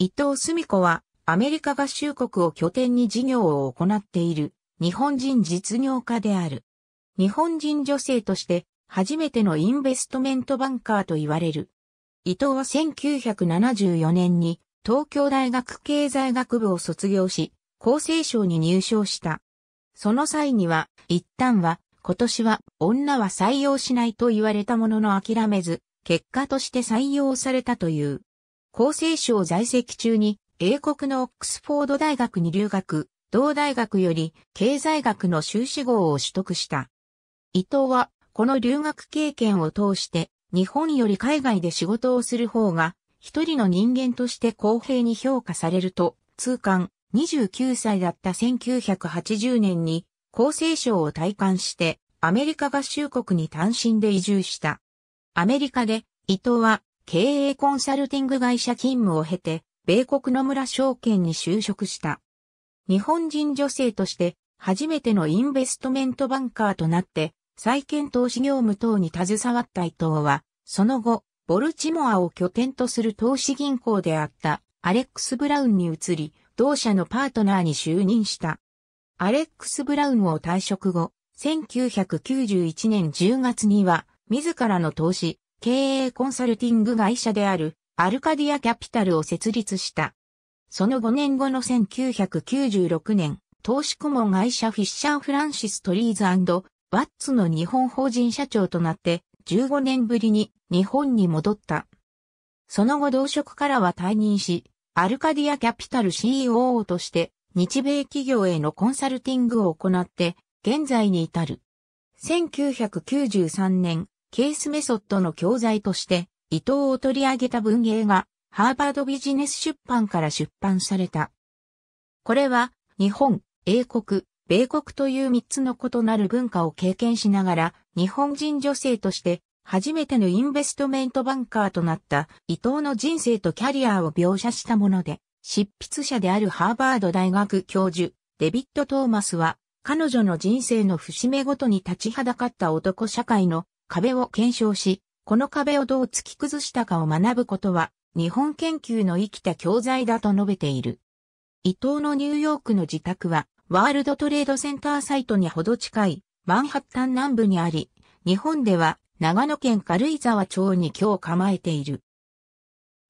伊藤澄子は、アメリカ合衆国を拠点に事業を行っている、日本人実業家である。日本人女性として、初めてのインベストメントバンカーと言われる。伊藤は1974年に、東京大学経済学部を卒業し、厚生省に入省した。その際には、一旦は、今年は女は採用しないと言われたものの諦めず、結果として採用されたという。厚生省在籍中に英国のオックスフォード大学に留学、同大学より経済学の修士号を取得した。伊藤はこの留学経験を通して日本より海外で仕事をする方が一人の人間として公平に評価されると痛感29歳だった1980年に厚生省を退官してアメリカ合衆国に単身で移住した。アメリカで伊藤は経営コンサルティング会社勤務を経て、米国野村証券に就職した。日本人女性として、初めてのインベストメントバンカーとなって、再建投資業務等に携わった伊藤は、その後、ボルチモアを拠点とする投資銀行であったアレックス・ブラウンに移り、同社のパートナーに就任した。アレックス・ブラウンを退職後、1991年10月には、自らの投資、経営コンサルティング会社であるアルカディアキャピタルを設立した。その5年後の1996年、投資顧問会社フィッシャー・フランシス・トリーズワッツの日本法人社長となって15年ぶりに日本に戻った。その後同職からは退任し、アルカディアキャピタル c e o として日米企業へのコンサルティングを行って現在に至る。1993年、ケースメソッドの教材として伊藤を取り上げた文芸がハーバードビジネス出版から出版された。これは日本、英国、米国という3つの異なる文化を経験しながら日本人女性として初めてのインベストメントバンカーとなった伊藤の人生とキャリアを描写したもので、執筆者であるハーバード大学教授、デビッド・トーマスは彼女の人生の節目ごとに立ちはだかった男社会の壁を検証し、この壁をどう突き崩したかを学ぶことは、日本研究の生きた教材だと述べている。伊藤のニューヨークの自宅は、ワールドトレードセンターサイトにほど近い、マンハッタン南部にあり、日本では、長野県軽井沢町に今日構えている。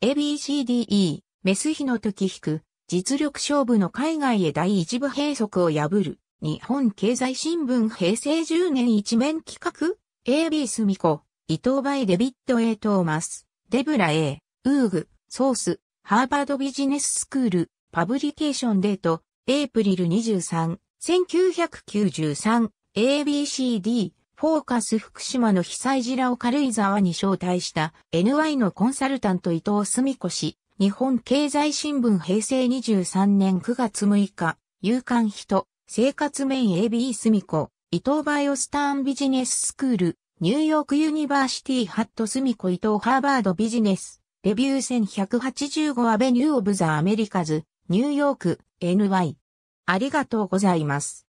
ABCDE、メス日の時引く、実力勝負の海外へ第一部閉塞を破る、日本経済新聞平成10年一面企画 AB スミコ、伊藤バイデビット A トーマス、デブラ A、ウーグ、ソース、ハーバードビジネススクール、パブリケーションデート、エイプリル23、1993、ABCD、フォーカス福島の被災地らを軽井沢に招待した NY のコンサルタント伊藤澄子氏、日本経済新聞平成23年9月6日、夕刊人、生活面 AB 澄子、伊藤バイオスターンビジネススクール、ニューヨークユニバーシティハットスミコ伊藤ハーバードビジネス、レビュー1185アベニューオブザアメリカズ、ニューヨーク、NY。ありがとうございます。